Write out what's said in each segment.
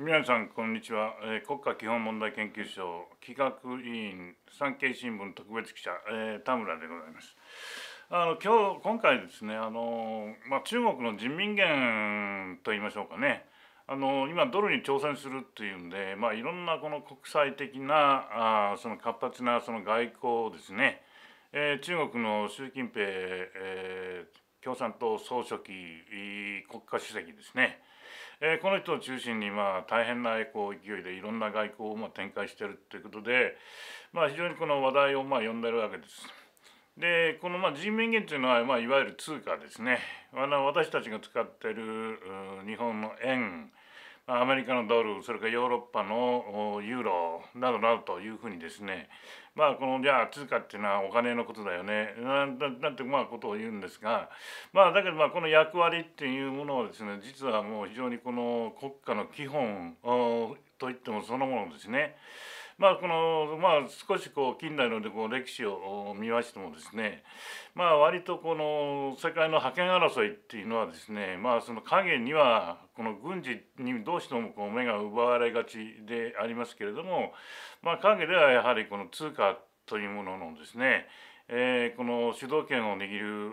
皆さんこんにちは、えー、国家基本問題研究所企画委員産経新聞特別記者、えー、田村でございますあの今日今回ですねあの、まあ、中国の人民元と言いましょうかねあの今ドルに挑戦するっていうんで、まあ、いろんなこの国際的なあその活発なその外交ですね、えー、中国の習近平、えー、共産党総書記国家主席ですねえー、この人を中心にまあ大変なこう勢いでいろんな外交をまあ展開してるっていうことで、まあ、非常にこの話題をまあ呼んでるわけです。でこのまあ人民元というのはまあいわゆる通貨ですね私たちが使ってる日本の円アメリカのドルそれからヨーロッパのユーロなどなどというふうにですねまあこのじゃあ通貨っていうのはお金のことだよねなんてまあことを言うんですがまあだけどまあこの役割っていうものはですね実はもう非常にこの国家の基本といってもそのものですね。まあこのまあ少しこう近代のこう歴史を見ましてもですねまあ割とこの世界の覇権争いっていうのはですねまあその影にはこの軍事にどうしてもこう目が奪われがちでありますけれどもまあ影ではやはりこの通貨というもののですねえー、この主導権を握る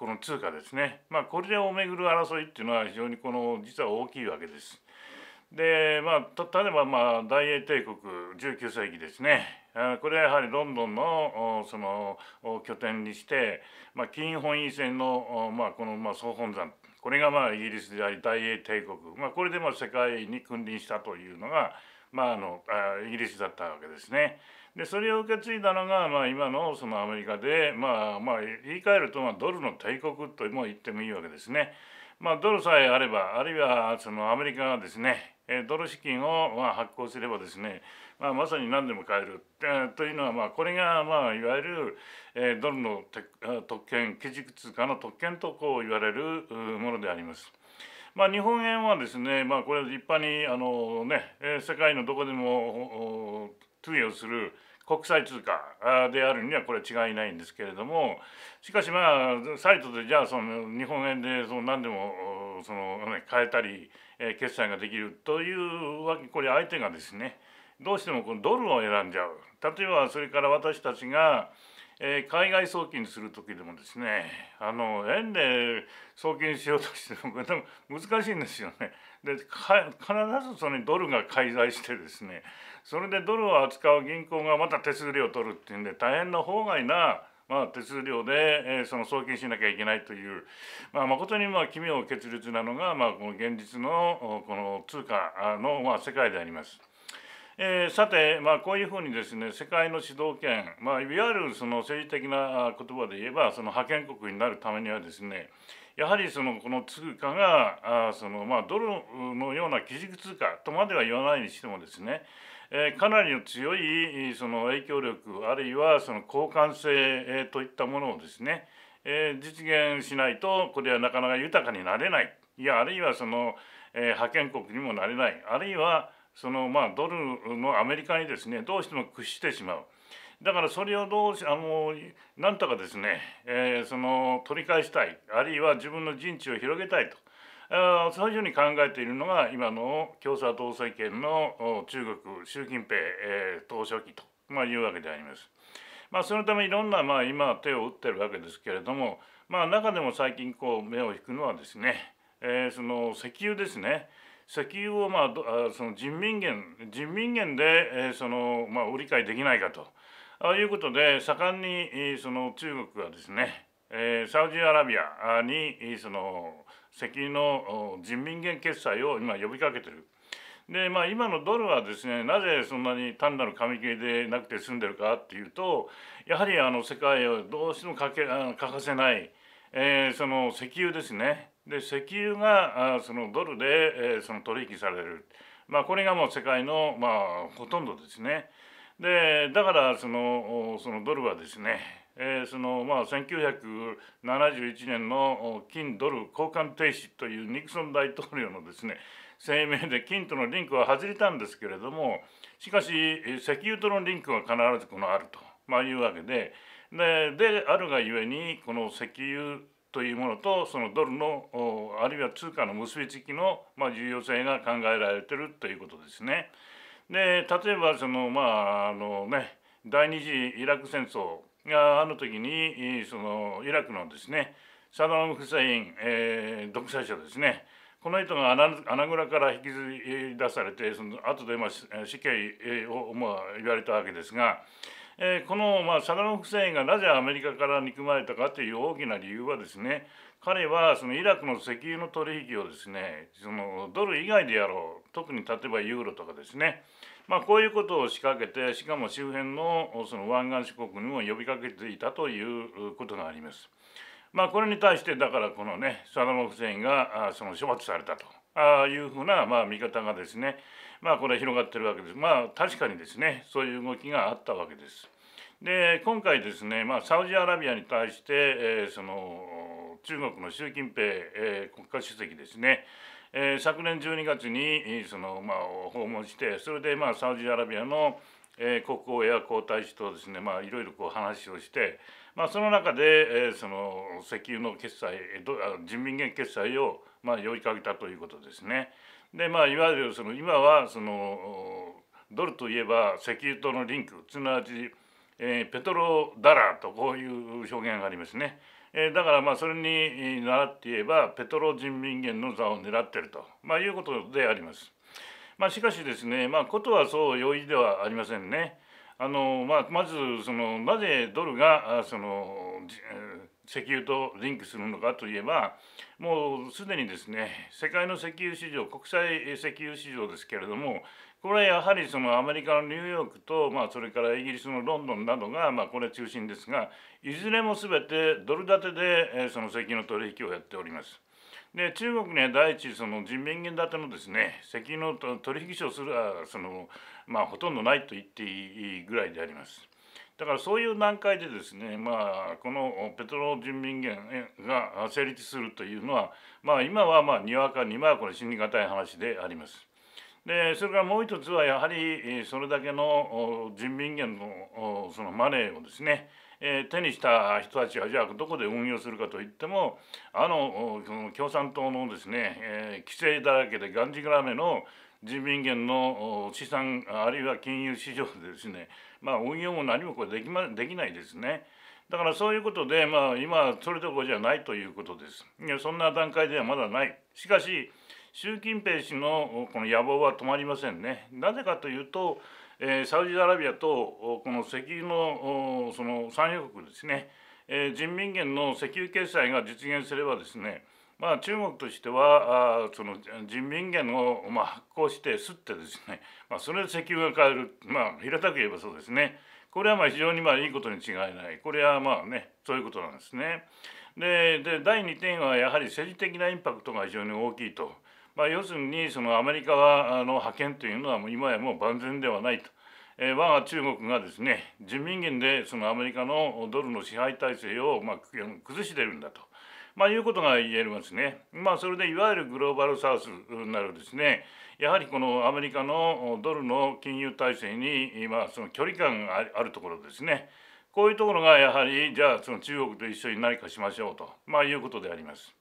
この通貨ですね、まあ、これをめぐる争いっていうのは非常にこの実は大きいわけです。でまあ例えばまあ大英帝国19世紀ですねこれはやはりロンドンのその拠点にして、まあ、金本位制の、まあ、このまあ総本山これがまあイギリスであり大英帝国、まあ、これでまあ世界に君臨したというのが、まあ、あのイギリスだったわけですね。でそれを受け継いだのが、まあ、今のそのアメリカで、まあまあ、言い換えると、まあ、ドルの帝国とも言ってもいいわけですね。まあ、ドルさえあればあるいはそのアメリカがですねドル資金をま発行すればですね、まあ、まさに何でも買えるというのは、まあ、これがまあいわゆる、えドルの特権基軸通貨の特権とこう言われるものであります。まあ、日本円はですね、まあ、これ立派にあの、ね、世界のどこでも通用する国際通貨であるにはこれ違いないんですけれどもしかしまあサイトでじゃあその日本円でその何でもその、ね、買えたり決済ができるというわけこれ相手がですねどうしてもこのドルを選んじゃう例えばそれから私たちが、え海外送金する時でもですねあの円で送金しようとしても難しいんですよね。で必ずそれにドルが介在してですねそれでドルを扱う銀行がまた手数料を取るっていうんで大変な法外な、まあ、手数料で、えー、その送金しなきゃいけないという、まあ、誠にまあ奇妙決裂なのが、まあ、この現実のこの通貨の、まあ、世界であります。えー、さて、まあ、こういうふうにですね世界の主導権、まあ、いわゆるその政治的な言葉で言えばその覇権国になるためにはですねやはりそのこの通貨があその、まあ、ドルのような基軸通貨とまでは言わないにしてもですね、えー、かなりの強いその影響力あるいはその交換性といったものをですね、えー、実現しないとこれはなかなか豊かになれないいやあるいはその、えー、覇権国にもなれないあるいはそのまあドルのアメリカにですねどうしても屈してしまう。だからそれをどうしあのなんとかですね、えー、その取り返したいあるいは自分の陣地を広げたいとあそういうふうに考えているのが今の共産党政権の中国習近平、えー、党書記と、まあ、いうわけであります。まあ、そのためいろんな、まあ、今手を打ってるわけですけれども、まあ、中でも最近こう目を引くのはですね、えー、その石油ですね。石油を、まあ、その人民元人民元で、えー、その、まあ、売り買いできないかとあいうことで盛んに、その中国はですね、えー、サウジアラビアにその石油の人民元決済を今呼びかけてる。でまあ、今のドルはですねなぜそんなに単なる紙切れでなくて済んでるかっていうとやはりあの世界をどうしても欠け欠かせない、えー、その石油ですねで石油がそのドルでその取引される、まあ、これがもう世界のまあほとんどですね。でだからそのそのドルはですね、えー、そのまあ1971年の金ドル交換停止というニクソン大統領のですね声明で金とのリンクは外れたんですけれどもしかし石油とのリンクは必ずこのあると、まあ、いうわけででであるがゆえにこの石油というものとそのドルのあるいは通貨の結びつきの、ま重要性が考えられてるということですね。で例えばそのまああのね第二次イラク戦争があの時にそのイラクのですねサダム・フセイン、えー、独裁者ですねこの人が穴蔵から引きずり出されてその後でまあ死刑をまあ言われたわけですが。えー、この、まあ、サダム・フセインがなぜアメリカから憎まれたかという大きな理由はですね彼はそのイラクの石油の取引をですねそのドル以外でやろう特に例えばユーロとかですねまあ、こういうことを仕掛けてしかも周辺のその湾岸諸国にも呼びかけていたということがあります。まあ、これに対してだからこのねサダム・フセインがその処罰されたと。ああいうふうな、まあ、見方がですね、まあ、これは広がってるわけです。まあ、確かにですね、そういう動きがあったわけです。で、今回ですね、まあ、サウジアラビアに対して、えー、その中国の習近平、えー、国家主席ですね、えー、昨年12月にその、まあ、訪問して、それで、まあ、サウジアラビアのえ国王や皇太子とですねまあいろいろこう話をして、まあ、その中で、えその石油の決済人民元決済をまあ呼びかけたということですね。でまあいわゆるその今はそのドルといえば石油とのリンクすなわち、えペトロダラーとこういう表現がありますね。えだからまあそれに習って言えばペトロ人民元の座を狙ってると、まあ、いうことであります。まあ、しかしですね、まあ、ことはそう容易ではありませんね。あのまあ、まずそのなぜドルがその石油とリンクするのかといえばもうすでにですね世界の石油市場国際石油市場ですけれどもこれはやはりそのアメリカのニューヨークと、まあ、それからイギリスのロンドンなどが、まあ、これ中心ですがいずれもすべてドル建てでその石油の取引をやっております。で中国には第一その人民元建てのですね石油の取引所すらその、まあ、ほとんどないと言っていいぐらいであります。だからそういう段階でですね、まあ、このペトロ人民元が成立するというのは、まあ、今はまあにわかにまはこれ死に難い話であります。でそれからもう一つはやはりそれだけの人民元のそのマネーをですね手にした人たちはじゃあどこで運用するかといってもあの共産党のですね規制だらけでがんじがらめの人民元の資産あるいは金融市場でですねまあ運用も何もこれでき,、ま、できないですね。だからそういうことで、まあ、今それどころじゃないということです。いやそんな段階ではまだない。しかし習近平氏のこの野望は止まりませんね。なぜかというとサウジアラビアとこの石油のその産油国ですね人民元の石油決済が実現すればですねまあ、中国としてはあその人民元を、まあ、発行してすってですね、まあ、それで石油が買える、まあ、平たく言えばそうですねこれはまあ非常にまあいいことに違いないこれはまあねそういうことなんですね。でで第2点はやはり政治的なインパクトが非常に大きいとまあ、要するにそのアメリカはあの覇権というのはもう今やもう万全ではないと。えー、我が中国がですね人民元でそのアメリカのドルの支配体制を、まあ、崩してるんだと、まあ、いうことが言えますね。まあ、それでいわゆるグローバルサウスなるですねやはりこのアメリカのドルの金融体制に今その距離感があるところですね。こういうところがやはりじゃあその中国と一緒に何かしましょうと、まあ、いうことであります。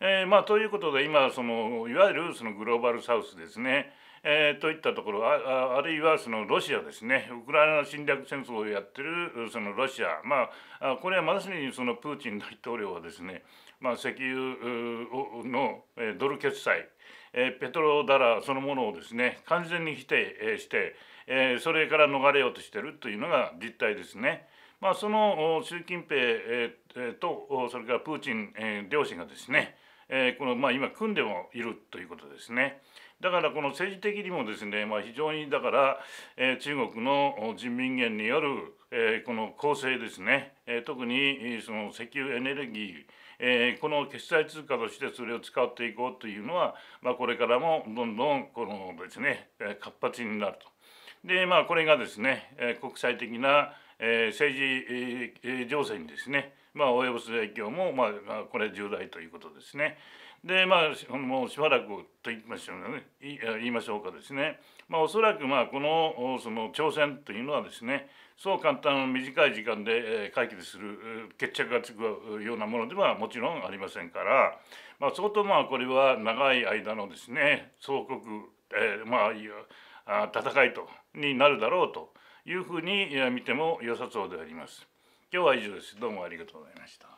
えー、まあということで今そのいわゆるそのグローバルサウスですね、えー、といったところああるいはそのロシアですねウクライナ侵略戦争をやってるそのロシアまあこれはまさにそのプーチン大統領はですね、まあ、石油のドル決済ペトロダラそのものをですね完全に否定してそれから逃れようとしてるというのが実態ですね。まあ、その習近平とそれからプーチン両親がですねえー、このまあ、今組んでもいるということですね。だからこの政治的にもですね、まあ、非常にだから、えー、中国の人民元による、えー、この構成ですね、え特にその石油エネルギーえこの決済通貨としてそれを使っていこうというのは、まあ、これからもどんどんこのですね活発になると。でまあこれがですね国際的な政治情勢にですねまあ、及ぼす影響も、まあ、これ重大ということですね。でまあもうしばらくと言いましょうね言いましょうかですね、まあ、おそらくまあこのその挑戦というのはですねそう簡単短い時間で解決する決着がつくようなものではもちろんありませんから、まあ、相当まあこれは長い間のですね総国、えー、まあ戦いとになるだろうというふうに見ても良さそうであります。今日は以上ですどうもありがとうございました